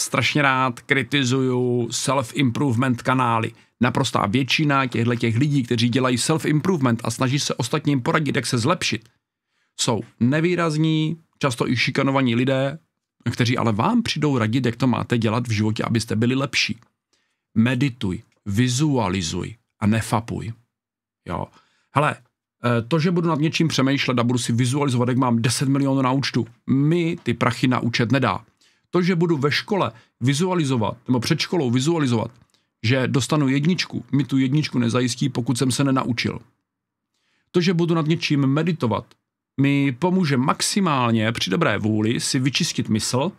strašně rád kritizuju self-improvement kanály. Naprostá většina těchto těch lidí, kteří dělají self-improvement a snaží se ostatním poradit, jak se zlepšit, jsou nevýrazní, často i šikanovaní lidé, kteří ale vám přijdou radit, jak to máte dělat v životě, abyste byli lepší. Medituj, vizualizuj a nefapuj. Jo. Hele, eh, to, že budu nad něčím přemýšlet a budu si vizualizovat, jak mám 10 milionů na účtu, mi ty prachy na účet nedá. To, že budu ve škole vizualizovat, nebo před školou vizualizovat, že dostanu jedničku, mi tu jedničku nezajistí, pokud jsem se nenaučil. To, že budu nad něčím meditovat, mi pomůže maximálně při dobré vůli si vyčistit mysl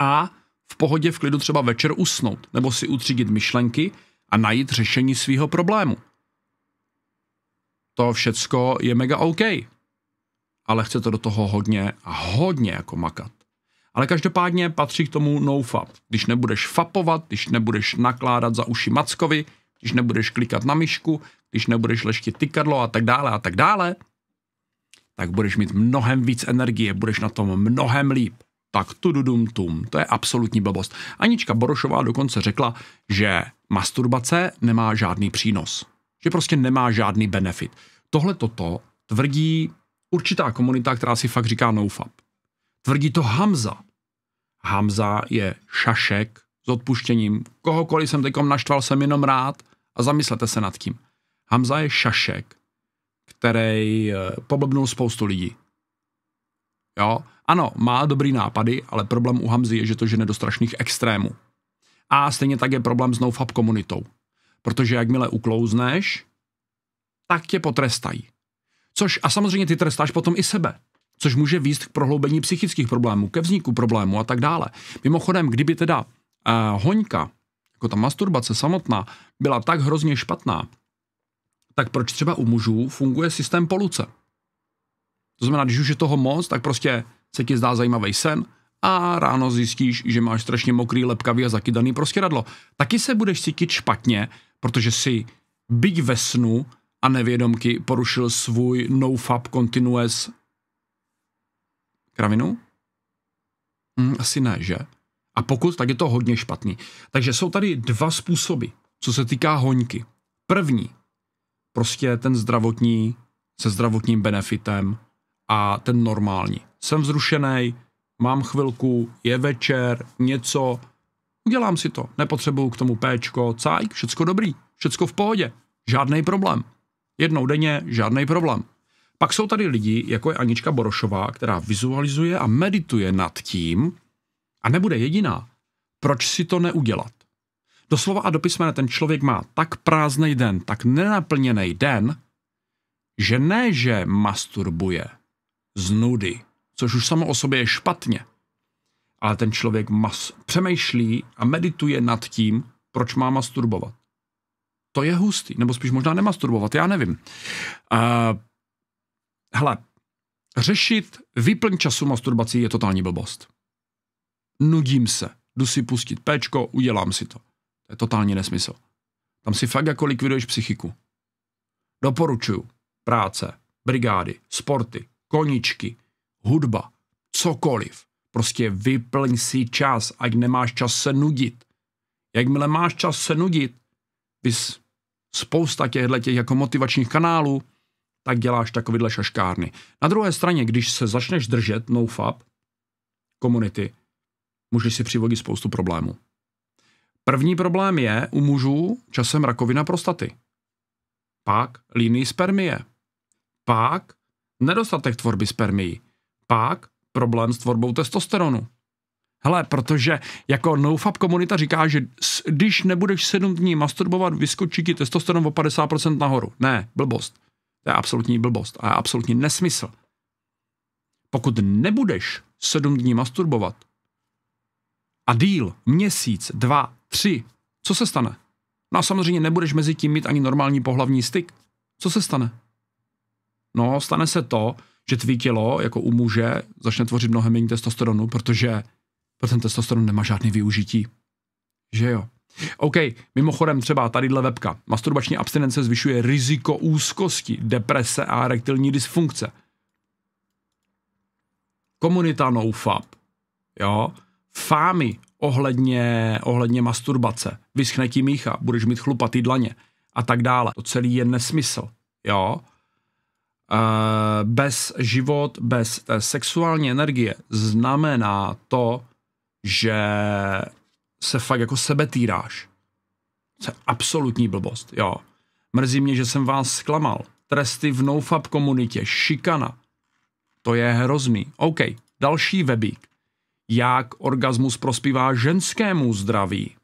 a v pohodě v klidu třeba večer usnout, nebo si utřídit myšlenky a najít řešení svého problému. To všecko je mega OK, ale chce to do toho hodně a hodně jako makat. Ale každopádně patří k tomu no fap. Když nebudeš fapovat, když nebudeš nakládat za uši Mackovi, když nebudeš klikat na myšku, když nebudeš leštit tykadlo a tak dále a tak dále, tak budeš mít mnohem víc energie, budeš na tom mnohem líp. Tak dum tum, to je absolutní blbost. Anička Borošová dokonce řekla, že masturbace nemá žádný přínos. Že prostě nemá žádný benefit. Tohle toto tvrdí určitá komunita, která si fakt říká nofap. Tvrdí to Hamza. Hamza je šašek s odpuštěním. Kohokoliv jsem teďkom naštval, jsem jenom rád a zamyslete se nad tím. Hamza je šašek, který eh, poblbnul spoustu lidí. Jo, ano, má dobrý nápady, ale problém u Hamzy je, že to žene do strašných extrémů. A stejně tak je problém s NoFap komunitou. Protože jakmile uklouzneš, tak tě potrestají. Což a samozřejmě ty trestáš potom i sebe což může výst k prohloubení psychických problémů, ke vzniku problémů a tak dále. Mimochodem, kdyby teda eh, hoňka, jako ta masturbace samotná, byla tak hrozně špatná, tak proč třeba u mužů funguje systém poluce? To znamená, když už je toho moc, tak prostě se ti zdá zajímavý sen a ráno zjistíš, že máš strašně mokrý, lepkavý a zakydaný prostě radlo. Taky se budeš cítit špatně, protože si byť ve snu a nevědomky porušil svůj no fab continuous Kravinu? Hmm, asi ne, že? A pokud, tak je to hodně špatný. Takže jsou tady dva způsoby, co se týká hoňky. První, prostě ten zdravotní se zdravotním benefitem a ten normální. Jsem vzrušený, mám chvilku, je večer, něco, udělám si to, nepotřebuju k tomu péčko, cajk, všecko dobrý, všecko v pohodě, žádný problém. Jednou denně, žádný problém. Pak jsou tady lidi, jako je Anička Borošová, která vizualizuje a medituje nad tím a nebude jediná. Proč si to neudělat? Doslova a dopismene ten člověk má tak prázdný den, tak nenaplněný den, že ne, že masturbuje z nudy, což už samo o sobě je špatně, ale ten člověk mas- přemýšlí a medituje nad tím, proč má masturbovat. To je hustý, nebo spíš možná nemasturbovat, já nevím. Uh, hele, řešit vyplň času masturbací je totální blbost. Nudím se, jdu si pustit péčko, udělám si to. To je totální nesmysl. Tam si fakt jako likviduješ psychiku. Doporučuju. Práce, brigády, sporty, koničky, hudba, cokoliv. Prostě vyplň si čas, ať nemáš čas se nudit. Jakmile máš čas se nudit, bys spousta těchto těch jako motivačních kanálů, tak děláš takovýhle šaškárny. Na druhé straně, když se začneš držet nofap komunity, můžeš si přivodit spoustu problémů. První problém je u mužů časem rakovina prostaty. Pak líný spermie. Pak nedostatek tvorby spermií. Pak problém s tvorbou testosteronu. Hele, protože jako nofap komunita říká, že když nebudeš 7 dní masturbovat, vyskočí ti testosteron o 50% nahoru. Ne, blbost. To je absolutní blbost a je absolutní nesmysl. Pokud nebudeš sedm dní masturbovat a díl, měsíc, dva, tři, co se stane? No a samozřejmě nebudeš mezi tím mít ani normální pohlavní styk. Co se stane? No, stane se to, že tvý tělo, jako u muže, začne tvořit mnohem méně testosteronu, protože, pro ten testosteron nemá žádný využití. Že jo? OK, mimochodem třeba tadyhle webka. Masturbační abstinence zvyšuje riziko úzkosti, deprese a rektilní dysfunkce. Komunita NoFap, jo, fámy ohledně, ohledně masturbace, vyschne ti mícha, budeš mít chlupatý dlaně a tak dále. To celý je nesmysl, jo. Eh, bez život, bez sexuální energie znamená to, že se fakt jako týráš. To je absolutní blbost, jo. Mrzí mě, že jsem vás zklamal. Tresty v nofap komunitě, šikana. To je hrozný. OK, další webík. Jak orgasmus prospívá ženskému zdraví?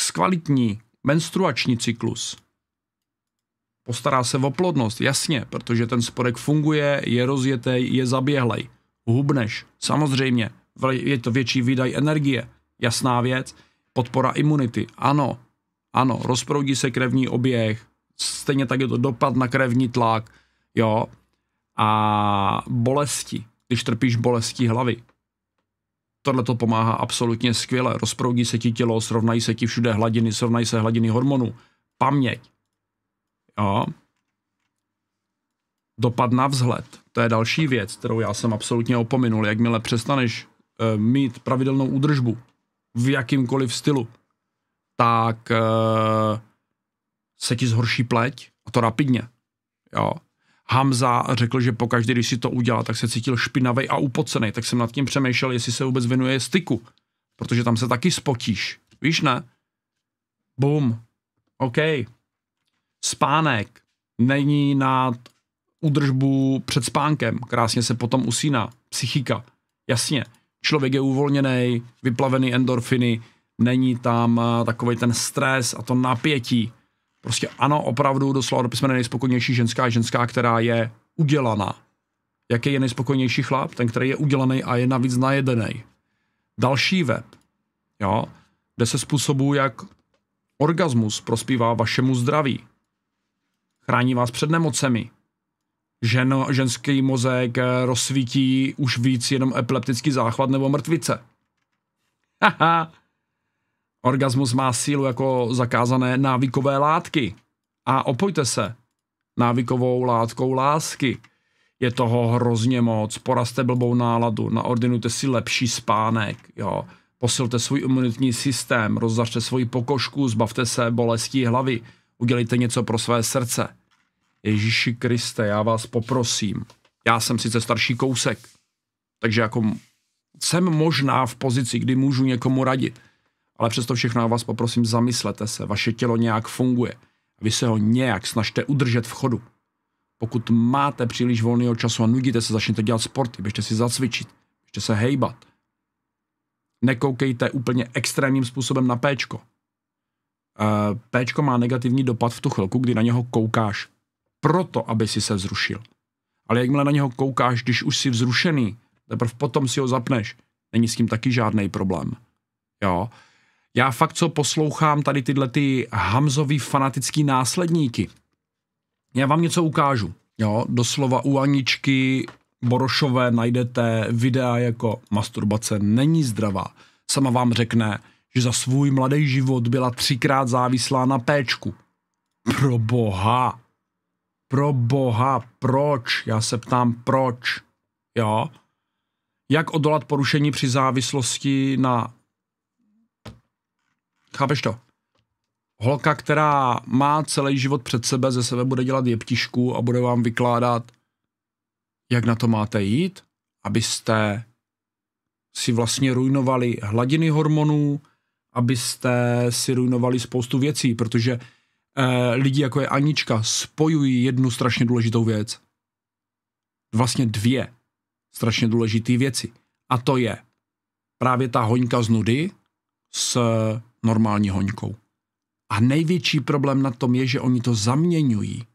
Zkvalitní menstruační cyklus. Postará se o plodnost, jasně, protože ten spodek funguje, je rozjetý, je zaběhlej. Hubneš, samozřejmě je to větší výdaj energie, jasná věc, podpora imunity, ano, ano, rozproudí se krevní oběh, stejně tak je to dopad na krevní tlak, jo, a bolesti, když trpíš bolestí hlavy. Tohle to pomáhá absolutně skvěle. Rozproudí se ti tělo, srovnají se ti všude hladiny, srovnají se hladiny hormonů. Paměť. Jo. Dopad na vzhled. To je další věc, kterou já jsem absolutně opominul. Jakmile přestaneš Eh, mít pravidelnou údržbu v jakýmkoliv stylu, tak eh, se ti zhorší pleť a to rapidně. Jo. Hamza řekl, že pokaždé, když si to udělal, tak se cítil špinavý a upocený, tak jsem nad tím přemýšlel, jestli se vůbec věnuje styku, protože tam se taky spotíš. Víš, ne? Bum. OK. Spánek není nad údržbu před spánkem. Krásně se potom usíná. Psychika. Jasně člověk je uvolněný, vyplavený endorfiny, není tam eh, takový ten stres a to napětí. Prostě ano, opravdu doslova do písmene nejspokojnější ženská je ženská, která je udělaná. Jaký je nejspokojnější chlap? Ten, který je udělaný a je navíc najedený. Další web, jo, kde se způsobů, jak orgasmus prospívá vašemu zdraví. Chrání vás před nemocemi žen, ženský mozek eh, rozsvítí už víc jenom epileptický záchvat nebo mrtvice. Haha. Orgasmus má sílu jako zakázané návykové látky. A opojte se návykovou látkou lásky. Je toho hrozně moc, poraste blbou náladu, naordinujte si lepší spánek, jo. Posilte svůj imunitní systém, rozzařte svoji pokožku, zbavte se bolestí hlavy, udělejte něco pro své srdce. Ježíši Kriste, já vás poprosím, já jsem sice starší kousek, takže jako jsem možná v pozici, kdy můžu někomu radit, ale přesto všechno já vás poprosím, zamyslete se, vaše tělo nějak funguje, vy se ho nějak snažte udržet v chodu. Pokud máte příliš volného času a nudíte se, začněte dělat sporty, běžte si zacvičit, běžte se hejbat. Nekoukejte úplně extrémním způsobem na péčko. Eh, péčko má negativní dopad v tu chvilku, kdy na něho koukáš proto, aby si se vzrušil. Ale jakmile na něho koukáš, když už jsi vzrušený, teprve potom si ho zapneš. Není s tím taky žádný problém. Jo. Já fakt, co poslouchám tady tyhle ty Hamzový fanatický následníky, já vám něco ukážu. Jo, doslova u Aničky Borošové najdete videa jako masturbace není zdravá. Sama vám řekne, že za svůj mladý život byla třikrát závislá na péčku. Pro boha. Pro boha, proč? Já se ptám, proč? Jo? Jak odolat porušení při závislosti na... Chápeš to? Holka, která má celý život před sebe, ze sebe bude dělat jeptišku a bude vám vykládat, jak na to máte jít, abyste si vlastně ruinovali hladiny hormonů, abyste si ruinovali spoustu věcí, protože Eh, lidi, jako je Anička, spojují jednu strašně důležitou věc. Vlastně dvě strašně důležité věci. A to je právě ta hoňka z nudy s normální hoňkou. A největší problém na tom je, že oni to zaměňují.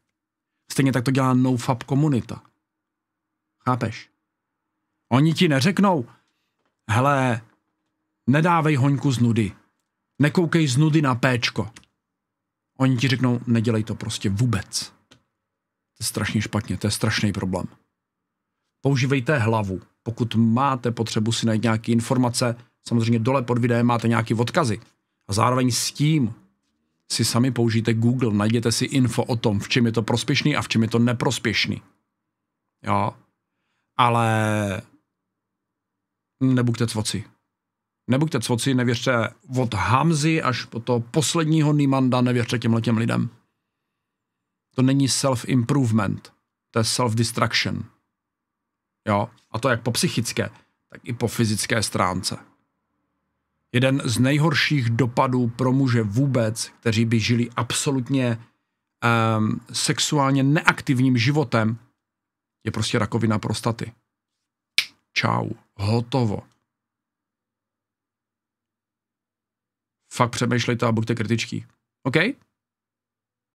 Stejně tak to dělá nofap komunita. Chápeš? Oni ti neřeknou, hele, nedávej hoňku z nudy. Nekoukej z nudy na péčko. Oni ti řeknou, nedělej to prostě vůbec. To je strašně špatně, to je strašný problém. Používejte hlavu. Pokud máte potřebu si najít nějaké informace, samozřejmě dole pod videem máte nějaké odkazy. A zároveň s tím si sami použijte Google, najděte si info o tom, v čem je to prospěšný a v čem je to neprospěšný. Jo. Ale nebuďte cvoci. Nebuďte cvoci, nevěřte od Hamzy až po to posledního Nimanda, nevěřte těm těm lidem. To není self-improvement, to je self-destruction. Jo, a to jak po psychické, tak i po fyzické stránce. Jeden z nejhorších dopadů pro muže vůbec, kteří by žili absolutně um, sexuálně neaktivním životem, je prostě rakovina prostaty. Čau, hotovo. fakt přemýšlejte a buďte kritičtí. OK?